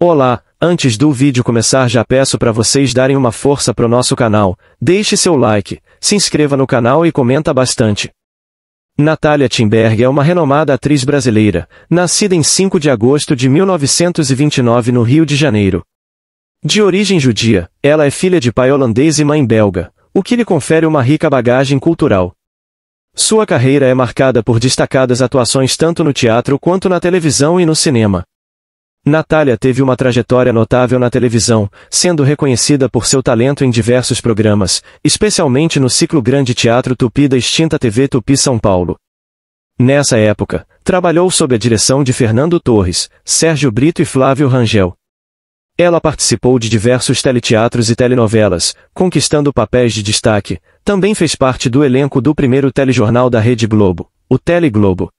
Olá, antes do vídeo começar já peço para vocês darem uma força pro nosso canal, deixe seu like, se inscreva no canal e comenta bastante. Natália Timberg é uma renomada atriz brasileira, nascida em 5 de agosto de 1929 no Rio de Janeiro. De origem judia, ela é filha de pai holandês e mãe belga, o que lhe confere uma rica bagagem cultural. Sua carreira é marcada por destacadas atuações tanto no teatro quanto na televisão e no cinema. Natália teve uma trajetória notável na televisão, sendo reconhecida por seu talento em diversos programas, especialmente no ciclo Grande Teatro Tupi da extinta TV Tupi São Paulo. Nessa época, trabalhou sob a direção de Fernando Torres, Sérgio Brito e Flávio Rangel. Ela participou de diversos teleteatros e telenovelas, conquistando papéis de destaque. Também fez parte do elenco do primeiro telejornal da Rede Globo, o Tele Globo.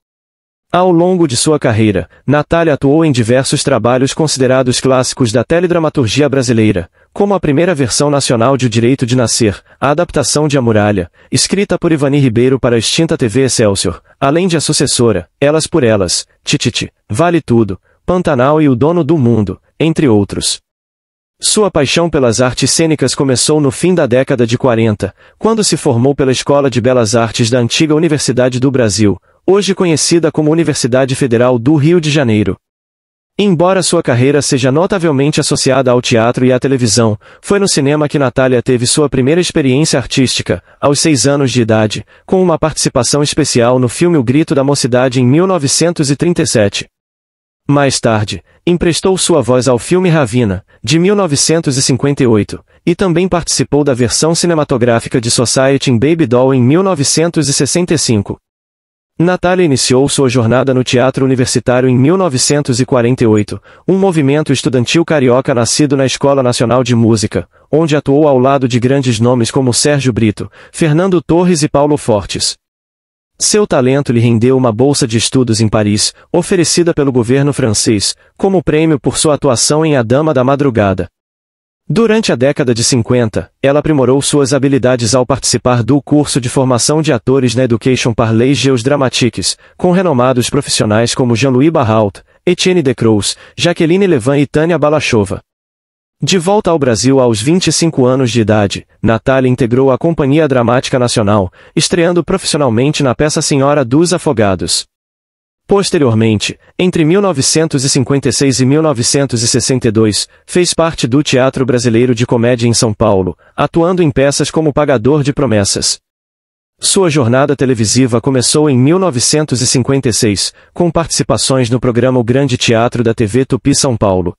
Ao longo de sua carreira, Natália atuou em diversos trabalhos considerados clássicos da teledramaturgia brasileira, como a primeira versão nacional de O Direito de Nascer, a adaptação de A Muralha, escrita por Ivani Ribeiro para a extinta TV Excelsior, além de a sucessora, Elas por Elas, Tititi, Vale Tudo, Pantanal e O Dono do Mundo, entre outros. Sua paixão pelas artes cênicas começou no fim da década de 40, quando se formou pela Escola de Belas Artes da antiga Universidade do Brasil, hoje conhecida como Universidade Federal do Rio de Janeiro. Embora sua carreira seja notavelmente associada ao teatro e à televisão, foi no cinema que Natália teve sua primeira experiência artística, aos seis anos de idade, com uma participação especial no filme O Grito da Mocidade em 1937. Mais tarde, emprestou sua voz ao filme Ravina, de 1958, e também participou da versão cinematográfica de Society in Baby Doll em 1965. Natália iniciou sua jornada no teatro universitário em 1948, um movimento estudantil carioca nascido na Escola Nacional de Música, onde atuou ao lado de grandes nomes como Sérgio Brito, Fernando Torres e Paulo Fortes. Seu talento lhe rendeu uma bolsa de estudos em Paris, oferecida pelo governo francês, como prêmio por sua atuação em A Dama da Madrugada. Durante a década de 50, ela aprimorou suas habilidades ao participar do curso de formação de atores na Education Parley les Dramatiques, com renomados profissionais como Jean-Louis Barrault, Etienne de Cruz, Jaqueline Levan e Tânia Balachova. De volta ao Brasil aos 25 anos de idade, Natália integrou a Companhia Dramática Nacional, estreando profissionalmente na peça Senhora dos Afogados. Posteriormente, entre 1956 e 1962, fez parte do Teatro Brasileiro de Comédia em São Paulo, atuando em peças como Pagador de Promessas. Sua jornada televisiva começou em 1956, com participações no programa O Grande Teatro da TV Tupi São Paulo,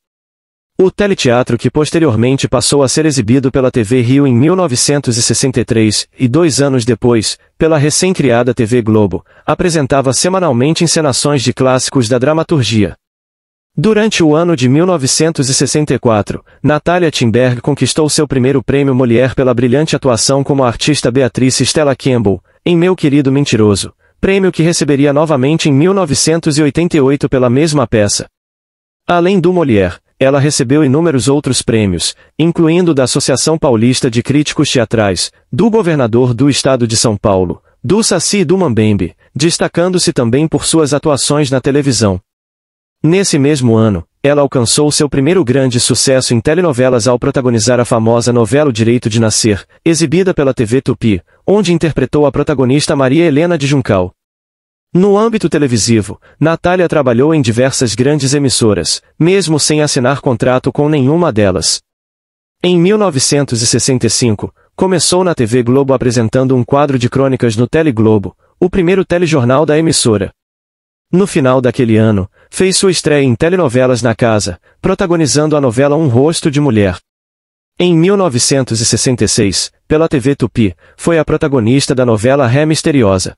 o teleteatro que posteriormente passou a ser exibido pela TV Rio em 1963 e dois anos depois, pela recém-criada TV Globo, apresentava semanalmente encenações de clássicos da dramaturgia. Durante o ano de 1964, Natália Timberg conquistou seu primeiro prêmio Molière pela brilhante atuação como a artista Beatrice Stella Campbell, em Meu Querido Mentiroso, prêmio que receberia novamente em 1988 pela mesma peça. Além do Molière, ela recebeu inúmeros outros prêmios, incluindo da Associação Paulista de Críticos Teatrais, do governador do estado de São Paulo, do Saci e do Mambembe, destacando-se também por suas atuações na televisão. Nesse mesmo ano, ela alcançou seu primeiro grande sucesso em telenovelas ao protagonizar a famosa novela O Direito de Nascer, exibida pela TV Tupi, onde interpretou a protagonista Maria Helena de Juncal. No âmbito televisivo, Natália trabalhou em diversas grandes emissoras, mesmo sem assinar contrato com nenhuma delas. Em 1965, começou na TV Globo apresentando um quadro de crônicas no Teleglobo, o primeiro telejornal da emissora. No final daquele ano, fez sua estreia em telenovelas na casa, protagonizando a novela Um Rosto de Mulher. Em 1966, pela TV Tupi, foi a protagonista da novela Ré Misteriosa.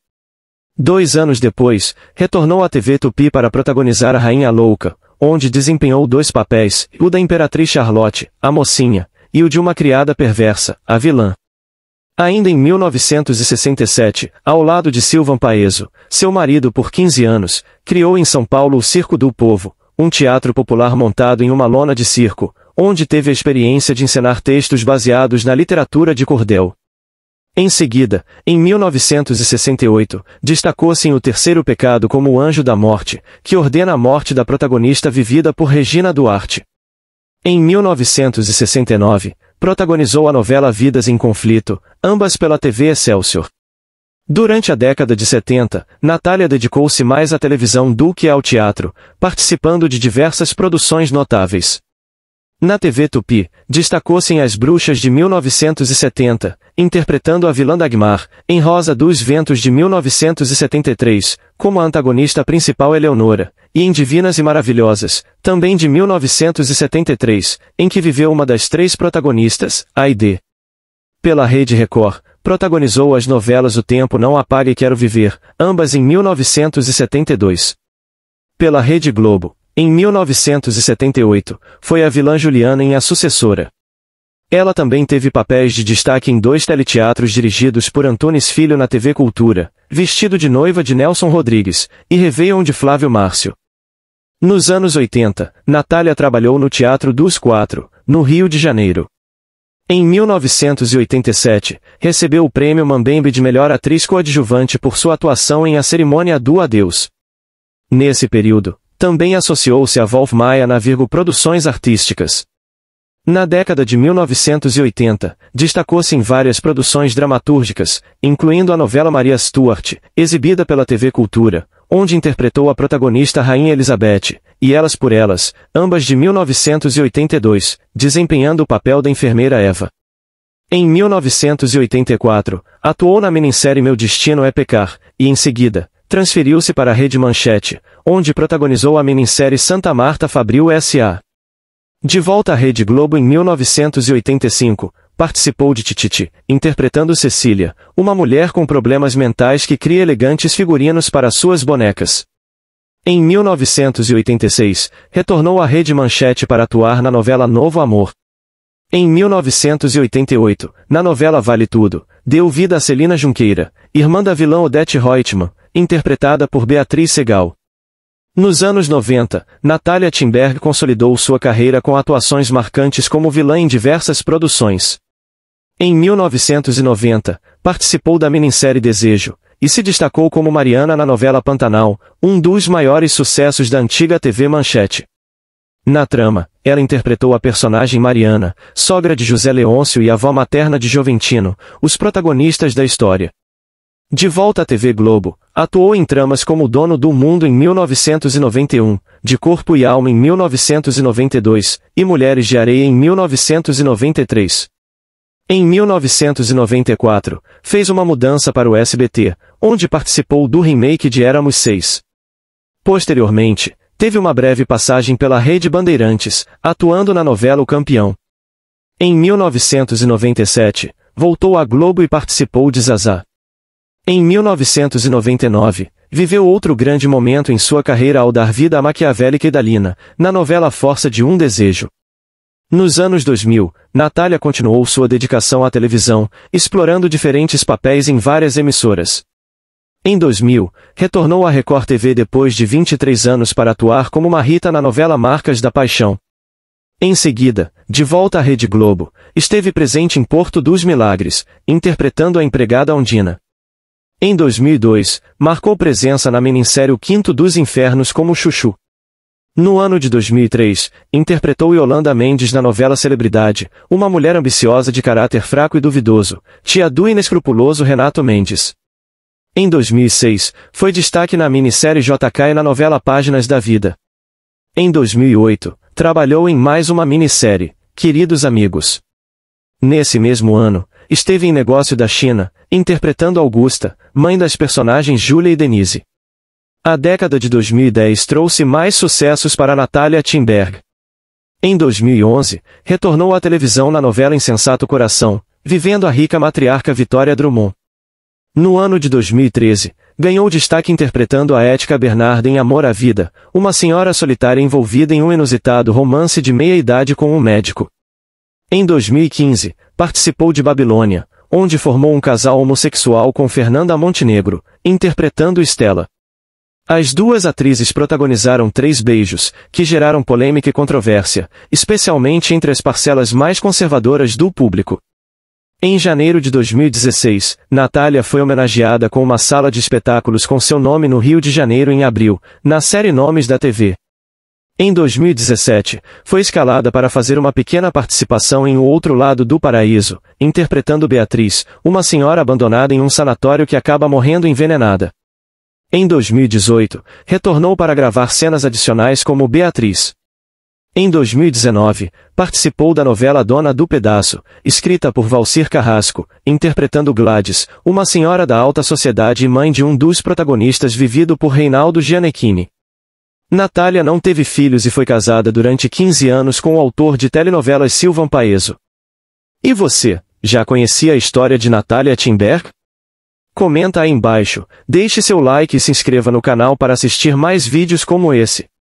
Dois anos depois, retornou à TV Tupi para protagonizar A Rainha Louca, onde desempenhou dois papéis, o da Imperatriz Charlotte, a mocinha, e o de uma criada perversa, a vilã. Ainda em 1967, ao lado de Silvan Paeso, seu marido por 15 anos, criou em São Paulo o Circo do Povo, um teatro popular montado em uma lona de circo, onde teve a experiência de encenar textos baseados na literatura de cordel. Em seguida, em 1968, destacou-se em O Terceiro Pecado como o Anjo da Morte, que ordena a morte da protagonista vivida por Regina Duarte. Em 1969, protagonizou a novela Vidas em Conflito, ambas pela TV Excelsior. Durante a década de 70, Natália dedicou-se mais à televisão do que ao teatro, participando de diversas produções notáveis. Na TV Tupi, destacou-se em As Bruxas de 1970, interpretando a vilã Dagmar, em Rosa dos Ventos de 1973, como a antagonista principal Eleonora, e em Divinas e Maravilhosas, também de 1973, em que viveu uma das três protagonistas, Aide. Pela Rede Record, protagonizou as novelas O Tempo Não Apaga e Quero Viver, ambas em 1972. Pela Rede Globo, em 1978, foi a vilã Juliana em A Sucessora. Ela também teve papéis de destaque em dois teleteatros dirigidos por Antunes Filho na TV Cultura, Vestido de Noiva de Nelson Rodrigues, e Réveillon de Flávio Márcio. Nos anos 80, Natália trabalhou no Teatro dos Quatro, no Rio de Janeiro. Em 1987, recebeu o prêmio Mambembe de melhor atriz coadjuvante por sua atuação em A Cerimônia do Adeus. Nesse período, também associou-se a Wolf Maia na Virgo Produções Artísticas. Na década de 1980, destacou-se em várias produções dramatúrgicas, incluindo a novela Maria Stuart, exibida pela TV Cultura, onde interpretou a protagonista Rainha Elizabeth, e Elas por Elas, ambas de 1982, desempenhando o papel da enfermeira Eva. Em 1984, atuou na minissérie Meu Destino é Pecar, e em seguida, transferiu-se para a Rede Manchete, onde protagonizou a minissérie Santa Marta Fabril S.A. De volta à Rede Globo em 1985, participou de Tititi, interpretando Cecília, uma mulher com problemas mentais que cria elegantes figurinos para suas bonecas. Em 1986, retornou à Rede Manchete para atuar na novela Novo Amor. Em 1988, na novela Vale Tudo, deu vida a Celina Junqueira, irmã da vilã Odete Reutemann, interpretada por Beatriz Segal. Nos anos 90, Natalia Timberg consolidou sua carreira com atuações marcantes como vilã em diversas produções. Em 1990, participou da minissérie Desejo, e se destacou como Mariana na novela Pantanal, um dos maiores sucessos da antiga TV Manchete. Na trama, ela interpretou a personagem Mariana, sogra de José Leôncio e avó materna de Joventino, os protagonistas da história. De volta à TV Globo, atuou em tramas como O Dono do Mundo em 1991, De Corpo e Alma em 1992 e Mulheres de Areia em 1993. Em 1994, fez uma mudança para o SBT, onde participou do remake de Éramos Seis. Posteriormente, teve uma breve passagem pela Rede Bandeirantes, atuando na novela O Campeão. Em 1997, voltou à Globo e participou de Zazá. Em 1999, viveu outro grande momento em sua carreira ao dar vida a maquiavélica Idalina, na novela Força de um Desejo. Nos anos 2000, Natália continuou sua dedicação à televisão, explorando diferentes papéis em várias emissoras. Em 2000, retornou à Record TV depois de 23 anos para atuar como Marrita na novela Marcas da Paixão. Em seguida, de volta à Rede Globo, esteve presente em Porto dos Milagres, interpretando a empregada Ondina. Em 2002, marcou presença na minissérie O Quinto dos Infernos como Chuchu. No ano de 2003, interpretou Yolanda Mendes na novela Celebridade, uma mulher ambiciosa de caráter fraco e duvidoso, tia do inescrupuloso Renato Mendes. Em 2006, foi destaque na minissérie JK e na novela Páginas da Vida. Em 2008, trabalhou em mais uma minissérie, Queridos Amigos. Nesse mesmo ano, esteve em negócio da China, interpretando Augusta, mãe das personagens Julia e Denise. A década de 2010 trouxe mais sucessos para Natália Timberg. Em 2011, retornou à televisão na novela Insensato Coração, vivendo a rica matriarca Vitória Drummond. No ano de 2013, ganhou destaque interpretando a Ética Bernarda em Amor à Vida, uma senhora solitária envolvida em um inusitado romance de meia-idade com um médico. Em 2015, participou de Babilônia, onde formou um casal homossexual com Fernanda Montenegro, interpretando Estela. As duas atrizes protagonizaram Três Beijos, que geraram polêmica e controvérsia, especialmente entre as parcelas mais conservadoras do público. Em janeiro de 2016, Natália foi homenageada com uma sala de espetáculos com seu nome no Rio de Janeiro em abril, na série Nomes da TV. Em 2017, foi escalada para fazer uma pequena participação em O Outro Lado do Paraíso, interpretando Beatriz, uma senhora abandonada em um sanatório que acaba morrendo envenenada. Em 2018, retornou para gravar cenas adicionais como Beatriz. Em 2019, participou da novela Dona do Pedaço, escrita por Valcir Carrasco, interpretando Gladys, uma senhora da alta sociedade e mãe de um dos protagonistas vivido por Reinaldo Gianecchini. Natália não teve filhos e foi casada durante 15 anos com o autor de telenovelas Silvan Paeso. E você, já conhecia a história de Natália Timberg? Comenta aí embaixo, deixe seu like e se inscreva no canal para assistir mais vídeos como esse.